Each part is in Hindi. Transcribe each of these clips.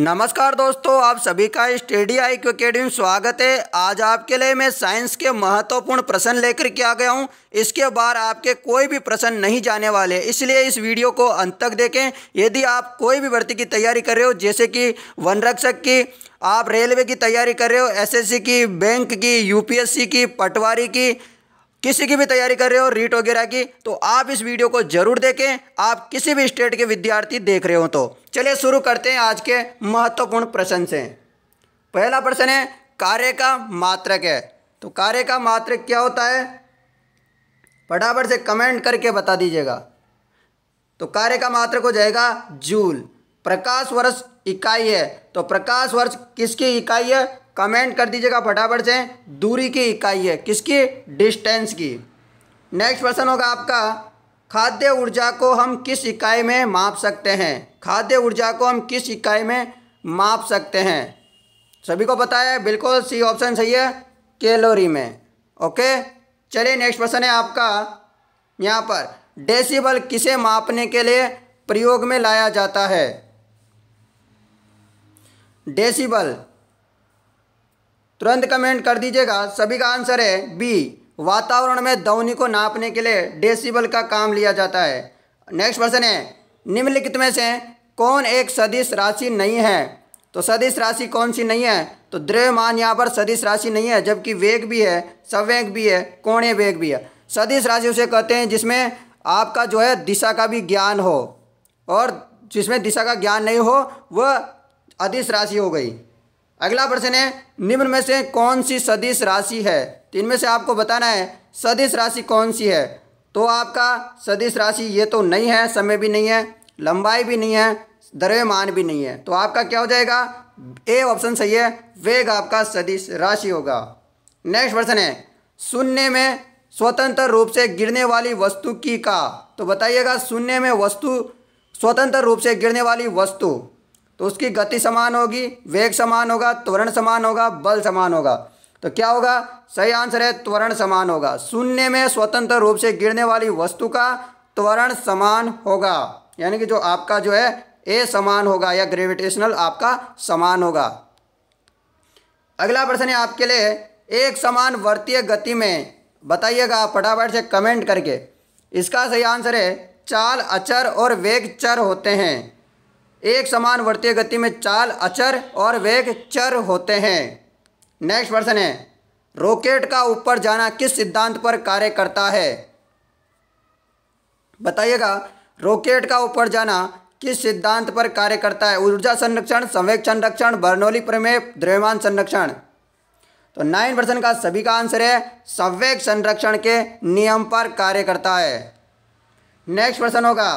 नमस्कार दोस्तों आप सभी का स्टडी आई अकेडमी में स्वागत है आज आपके लिए मैं साइंस के महत्वपूर्ण प्रश्न लेकर के आ गया हूँ इसके बाद आपके कोई भी प्रश्न नहीं जाने वाले इसलिए इस वीडियो को अंत तक देखें यदि आप कोई भी भर्ती की तैयारी कर रहे हो जैसे कि वन रक्षक की आप रेलवे की तैयारी कर रहे हो एसएससी की बैंक की यूपीएससी की पटवारी की किसी की भी तैयारी कर रहे हो रीट वगैरह की तो आप इस वीडियो को जरूर देखें आप किसी भी स्टेट के विद्यार्थी देख रहे हो तो चलिए शुरू करते हैं आज के महत्वपूर्ण प्रश्न से पहला प्रश्न है कार्य का मात्रक है तो कार्य का मात्रक क्या होता है फटाफट से कमेंट करके बता दीजिएगा तो कार्य का मात्रक हो जाएगा जूल प्रकाश वर्ष इकाई है तो प्रकाश वर्ष किसकी इकाई है कमेंट कर दीजिएगा फटाफट से दूरी की इकाई है किसकी डिस्टेंस की नेक्स्ट क्वेश्चन होगा आपका खाद्य ऊर्जा को हम किस इकाई में माप सकते हैं खाद्य ऊर्जा को हम किस इकाई में माप सकते हैं सभी को पता है बिल्कुल सी ऑप्शन सही है कैलोरी में ओके चलिए नेक्स्ट क्वेश्चन है आपका यहाँ पर डेसिबल किसे मापने के लिए प्रयोग में लाया जाता है डेसिबल तुरंत कमेंट कर दीजिएगा सभी का आंसर है बी वातावरण में ध्वनि को नापने के लिए डेसिबल का काम लिया जाता है नेक्स्ट प्रश्न है निम्नलिखित में से कौन एक सदिश राशि नहीं है तो सदिश राशि कौन सी नहीं है तो द्रव्यमान यहाँ पर सदिश राशि नहीं है जबकि वेग भी है सवेग भी है कोणे वेग भी है सदिश राशि उसे कहते हैं जिसमें आपका जो है दिशा का भी ज्ञान हो और जिसमें दिशा का ज्ञान नहीं हो वह अधिस राशि हो गई अगला प्रश्न है निम्न में से कौन सी सदिश राशि है तो इनमें से आपको बताना है सदिश राशि कौन सी है तो आपका सदिश राशि ये तो नहीं है समय भी नहीं है लंबाई भी नहीं है द्रव्यमान भी नहीं है तो आपका क्या हो जाएगा ए ऑप्शन सही है वेग आपका सदिश राशि होगा नेक्स्ट प्रश्न है शून्य में स्वतंत्र रूप से गिरने वाली वस्तु की का तो बताइएगा शून्य में वस्तु स्वतंत्र रूप से गिरने वाली वस्तु तो उसकी गति समान होगी वेग समान होगा त्वरण समान होगा बल समान होगा तो क्या होगा सही आंसर है त्वरण समान होगा शून्य में स्वतंत्र रूप से गिरने वाली वस्तु का त्वरण समान होगा यानी कि जो आपका जो है ए समान होगा या ग्रेविटेशनल आपका समान होगा अगला प्रश्न है आपके लिए एक समान वर्तीय गति में बताइएगा फटाफट से कमेंट करके इसका सही आंसर है चाल अचर और वेग चर होते हैं एक समान वर्तीय गति में चाल अचर और वेग चर होते हैं नेक्स्ट प्रश्न है रॉकेट का ऊपर जाना किस सिद्धांत पर कार्य करता है बताइएगा रॉकेट का ऊपर जाना किस सिद्धांत पर कार्य करता है ऊर्जा संरक्षण संवेक संरक्षण बर्नौली प्रमेय द्रव्यमान संरक्षण तो नाइन प्रश्न का सभी का आंसर है संवेक संरक्षण के नियम पर कार्य करता है नेक्स्ट प्रश्न होगा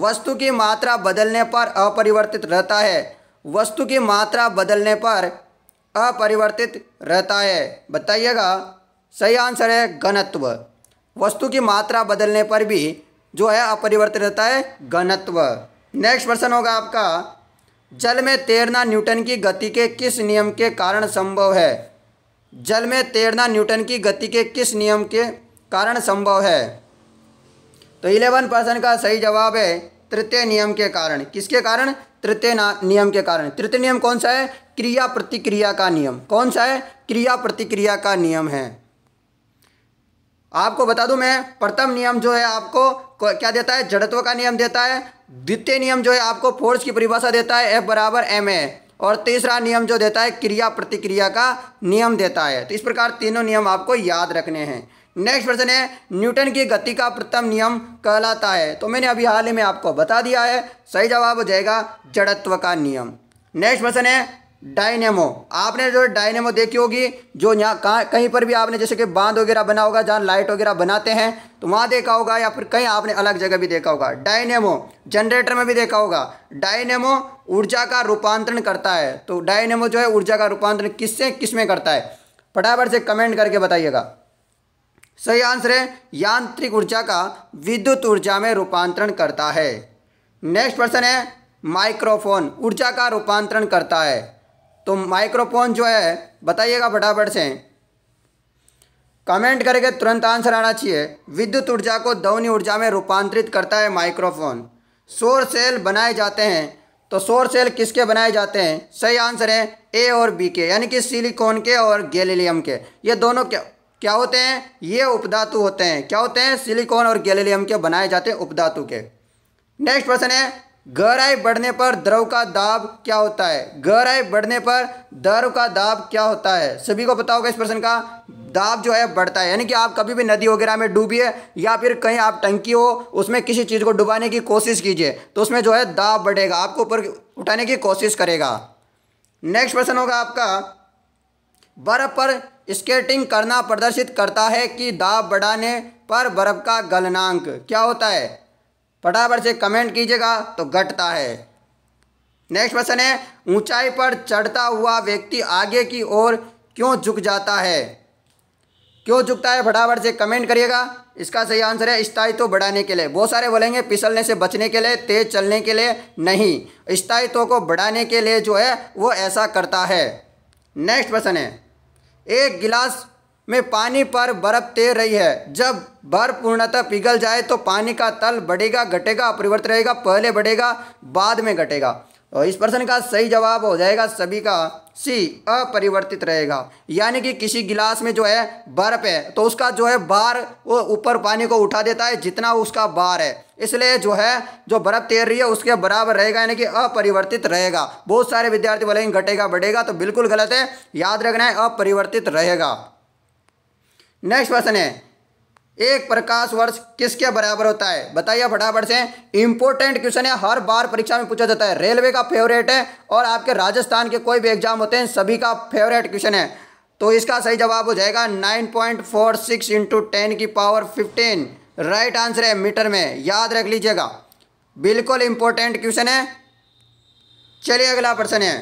वस्तु की मात्रा बदलने पर अपरिवर्तित रहता है वस्तु की मात्रा बदलने पर अपरिवर्तित रहता है बताइएगा सही आंसर है घनत्व वस्तु की मात्रा बदलने पर भी जो है अपरिवर्तित रहता है घनत्व नेक्स्ट प्रश्न होगा आपका जल में तैरना न्यूटन की गति के किस नियम के कारण संभव है जल में तैरना न्यूटन की गति के किस नियम के कारण संभव है तो इलेवन पर्सन का सही जवाब है तृतीय नियम के कारण किसके कारण तृतीय नियम के कारण तृतीय नियम कौन सा है क्रिया प्रतिक्रिया का नियम कौन सा है क्रिया प्रतिक्रिया का नियम है आपको बता दूं मैं प्रथम नियम जो है आपको क्या देता है जड़त्व का नियम देता है द्वितीय नियम जो है आपको फोर्स की परिभाषा देता है एफ बराबर एम ए और तीसरा नियम जो देता है क्रिया प्रतिक्रिया का नियम देता है तो इस प्रकार तीनों नियम आपको याद रखने हैं नेक्स्ट प्रश्न है न्यूटन की गति का प्रथम नियम कहलाता है तो मैंने अभी हाल ही में आपको बता दिया है सही जवाब हो जाएगा जड़त्व का नियम नेक्स्ट प्रश्न है डायनेमो आपने जो डायनेमो देखी होगी जो यहाँ कहीं पर भी आपने जैसे कि बांध वगैरह बना होगा जहाँ लाइट वगैरह बनाते हैं तो वहाँ देखा होगा या फिर कहीं आपने अलग जगह भी देखा होगा डायनेमो जनरेटर में भी देखा होगा डायनेमो ऊर्जा का रूपांतरण करता है तो डायनेमो जो है ऊर्जा का रूपांतरण किससे किस में करता है फटाफट से कमेंट करके बताइएगा सही आंसर है यांत्रिक ऊर्जा का विद्युत ऊर्जा में रूपांतरण करता है नेक्स्ट प्रश्न है माइक्रोफोन ऊर्जा का रूपांतरण करता है तो माइक्रोफोन जो है बताइएगा फटाफट से कमेंट करके तुरंत आंसर आना चाहिए विद्युत ऊर्जा को दौनी ऊर्जा में रूपांतरित करता है माइक्रोफोन सोर सेल बनाए जाते हैं तो सोर सेल किसके बनाए जाते हैं सही आंसर है ए और बी के यानी कि सिलिकॉन के और गैलीलियम के ये दोनों के क्या होते हैं ये उपधातु होते हैं क्या होते हैं सिलिकॉन और गैलेलियम के बनाए जाते हैं उपधातु के नेक्स्ट प्रश्न है गहराई बढ़ने पर द्रव का दाब क्या होता है गहराई बढ़ने पर द्रव का दाब क्या होता है सभी को पता होगा इस प्रश्न का दाब जो है बढ़ता है यानी कि आप कभी भी नदी वगैरह में डूबिए या फिर कहीं आप टंकी हो उसमें किसी चीज़ को डुबाने की कोशिश कीजिए तो उसमें जो है दाब बढ़ेगा आपको ऊपर उठाने की कोशिश करेगा नेक्स्ट प्रश्न होगा आपका बर्फ पर स्केटिंग करना प्रदर्शित करता है कि दाब बढ़ाने पर बर्फ का गलनांक क्या होता है फटाफट से कमेंट कीजिएगा तो घटता है नेक्स्ट क्वेश्चन है ऊंचाई पर चढ़ता हुआ व्यक्ति आगे की ओर क्यों झुक जाता है क्यों झुकता है फटाफट से कमेंट करिएगा इसका सही आंसर है स्थायित्व तो बढ़ाने के लिए बहुत सारे बोलेंगे फिसलने से बचने के लिए तेज चलने के लिए नहीं स्थायित्व तो को बढ़ाने के लिए जो है वो ऐसा करता है नेक्स्ट क्वेश्चन है एक गिलास में पानी पर बर्फ तैर रही है जब बर्फ पूर्णतः पिघल जाए तो पानी का तल बढ़ेगा घटेगा अपरिवर्तित रहेगा पहले बढ़ेगा बाद में घटेगा और इस प्रश्न का सही जवाब हो जाएगा सभी का सी अपरिवर्तित रहेगा यानी कि किसी गिलास में जो है बर्फ है तो उसका जो है बार वो ऊपर पानी को उठा देता है जितना उसका बार है इसलिए जो है जो बर्फ तैर रही है उसके बराबर रहेगा यानी कि अपरिवर्तित रहेगा बहुत सारे विद्यार्थी बोलेंगे घटेगा बढ़ेगा तो बिल्कुल गलत है याद रखना है अपरिवर्तित रहेगा नेक्स्ट क्वेश्चन है एक प्रकाश वर्ष किसके बराबर होता है बताइए फटाफट से इंपॉर्टेंट क्वेश्चन है हर बार परीक्षा में पूछा जाता है रेलवे का फेवरेट है और आपके राजस्थान के कोई भी एग्जाम होते हैं सभी का फेवरेट क्वेश्चन है तो इसका सही जवाब हो जाएगा nine point four six into ten की पावर फिफ्टीन राइट आंसर है मीटर में याद रख लीजिएगा बिल्कुल इंपॉर्टेंट क्वेश्चन है चलिए अगला प्रश्न है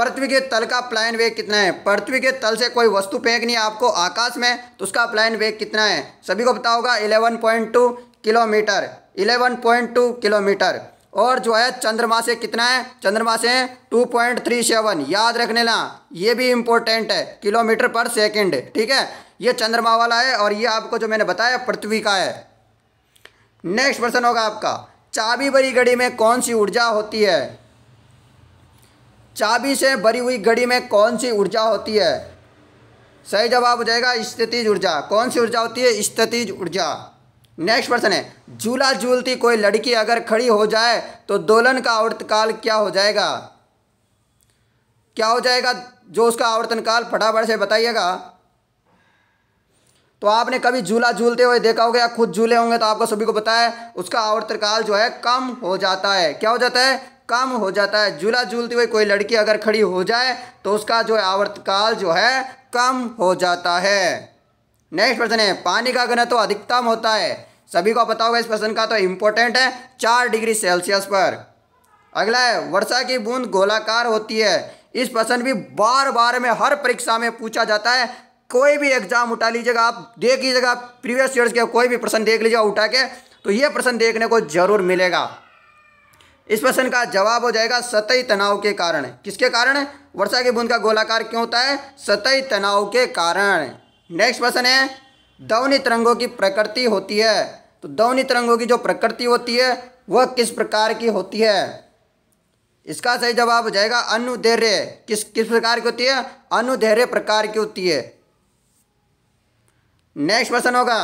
पृथ्वी के तल का प्लायन वेग कितना है पृथ्वी के तल से कोई वस्तु फेंकनी है आपको आकाश में तो उसका प्लायन वेग कितना है सभी को पता होगा 11.2 किलोमीटर 11.2 किलोमीटर और जो है चंद्रमा से कितना है चंद्रमा से 2.37 याद रखने ना ये भी इम्पोर्टेंट है किलोमीटर पर सेकेंड ठीक है ये चंद्रमा वाला है और ये आपको जो मैंने बताया पृथ्वी का है नेक्स्ट प्रश्न होगा आपका चाबी भरी घड़ी में कौन सी ऊर्जा होती है चाबी से भरी हुई घड़ी में कौन सी ऊर्जा होती है सही जवाब हो जाएगा स्थितिज ऊर्जा कौन सी ऊर्जा होती है स्थितिज ऊर्जा नेक्स्ट प्रश्न है झूला झूलती कोई लड़की अगर खड़ी हो जाए तो दोलन का आवर्तकाल क्या हो जाएगा क्या हो जाएगा जो उसका आवर्तन काल फटाफट से बताइएगा तो आपने कभी झूला झूलते हुए देखा होगा या खुद झूले होंगे तो आपको सभी को बताया उसका आवर्तन काल जो है कम हो जाता है क्या हो जाता है कम हो जाता है झूला झूलती हुई कोई लड़की अगर खड़ी हो जाए तो उसका जो आवर्तकाल जो है कम हो जाता है नेक्स्ट प्रश्न है पानी का घनत्व तो अधिकतम होता है सभी को पता होगा इस प्रश्न का तो इम्पोर्टेंट है चार डिग्री सेल्सियस पर अगला है वर्षा की बूंद गोलाकार होती है इस प्रश्न भी बार बार में हर परीक्षा में पूछा जाता है कोई भी एग्जाम उठा लीजिएगा आप देख लीजिएगा प्रीवियस ईयर्स के कोई भी प्रश्न देख लीजिएगा उठा के तो ये प्रश्न देखने को जरूर मिलेगा इस प्रश्न का जवाब हो जाएगा सतही तनाव के कारण किसके कारण वर्षा की बूंद का गोलाकार क्यों होता है सतही तनाव के कारण नेक्स्ट प्रश्न है दौनी तरंगों की प्रकृति होती है तो दौनी तरंगों की जो प्रकृति होती है वह किस प्रकार की होती है इसका सही जवाब हो जाएगा अनुधैर्य किस किस प्रकार की होती है अनुधैर्य प्रकार की होती है नेक्स्ट प्रश्न होगा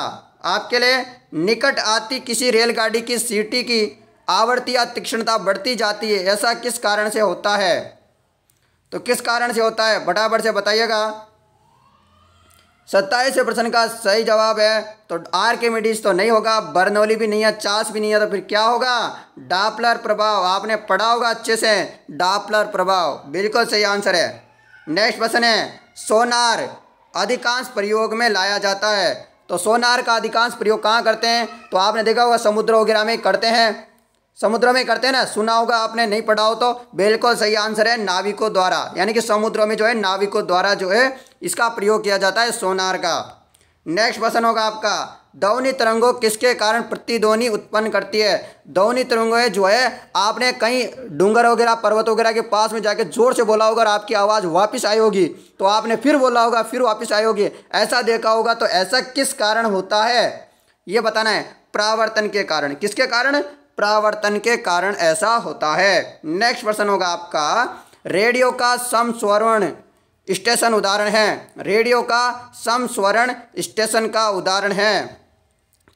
आपके लिए निकट आती किसी रेलगाड़ी की सीटी की आवर्ती या तीक्ष्णता बढ़ती जाती है ऐसा किस कारण से होता है तो किस कारण से होता है फटाफट से बताइएगा सत्ताईस प्रश्न का सही जवाब है तो आर के मिडीज तो नहीं होगा बर्नौली भी नहीं है चास भी नहीं है तो फिर क्या होगा डापलर प्रभाव आपने पढ़ा होगा अच्छे से डापलर प्रभाव बिल्कुल सही आंसर है नेक्स्ट प्रश्न है सोनार अधिकांश प्रयोग में लाया जाता है तो सोनार का अधिकांश प्रयोग कहाँ करते हैं तो आपने देखा होगा समुद्र वगैरह में करते हैं समुद्र में करते हैं ना सुना होगा आपने नहीं पढ़ा हो तो बिल्कुल सही आंसर है नाविकों द्वारा यानी कि समुद्र में जो है नाविकों द्वारा जो है इसका प्रयोग किया जाता है सोनार का नेक्स्ट क्वेश्चन होगा आपका दौनी तरंगों किसके कारण प्रतिध्वनि उत्पन्न करती है दौनी तरंगों जो है आपने कहीं डूंगर वगैरह पर्वत वगैरह के पास में जाके जोर से बोला होगा और आपकी आवाज़ वापस आई होगी तो आपने फिर बोला होगा फिर वापस आई होगी ऐसा देखा होगा तो ऐसा किस कारण होता है ये बताना है प्रावर्तन के कारण किसके कारण प्रावर्तन के कारण ऐसा होता है नेक्स्ट प्रश्न होगा आपका रेडियो का समस्वरण स्टेशन उदाहरण है रेडियो का समस्वरण स्टेशन का उदाहरण है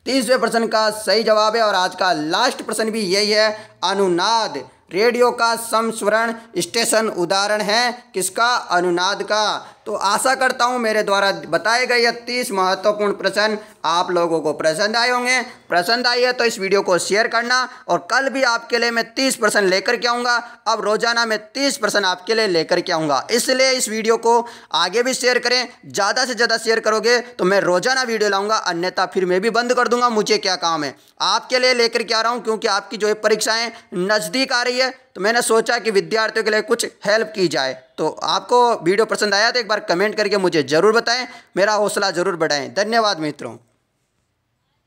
तीसरे प्रश्न का सही जवाब है और आज का लास्ट प्रश्न भी यही है अनुनाद रेडियो का समस्वरण स्टेशन उदाहरण है किसका अनुनाद का तो आशा करता हूँ मेरे द्वारा बताए गए तीस महत्वपूर्ण प्रश्न आप लोगों को पसंद आए होंगे पसंद आई है तो इस वीडियो को शेयर करना और कल भी आपके लिए मैं तीस प्रश्न लेकर के आऊँगा अब रोज़ाना मैं तीस प्रश्न आपके लिए लेकर के आऊँगा इसलिए इस वीडियो को आगे भी शेयर करें ज़्यादा से ज़्यादा शेयर करोगे तो मैं रोज़ाना वीडियो लाऊँगा अन्यथा फिर मैं भी बंद कर दूँगा मुझे क्या काम है आपके लिए लेकर के आ रहा हूँ क्योंकि आपकी जो है परीक्षाएँ नज़दीक आ रही है तो मैंने सोचा कि विद्यार्थियों के लिए कुछ हेल्प की जाए तो आपको वीडियो पसंद आया तो एक बार कमेंट करके मुझे ज़रूर बताएं मेरा हौसला ज़रूर बढ़ाएं धन्यवाद मित्रों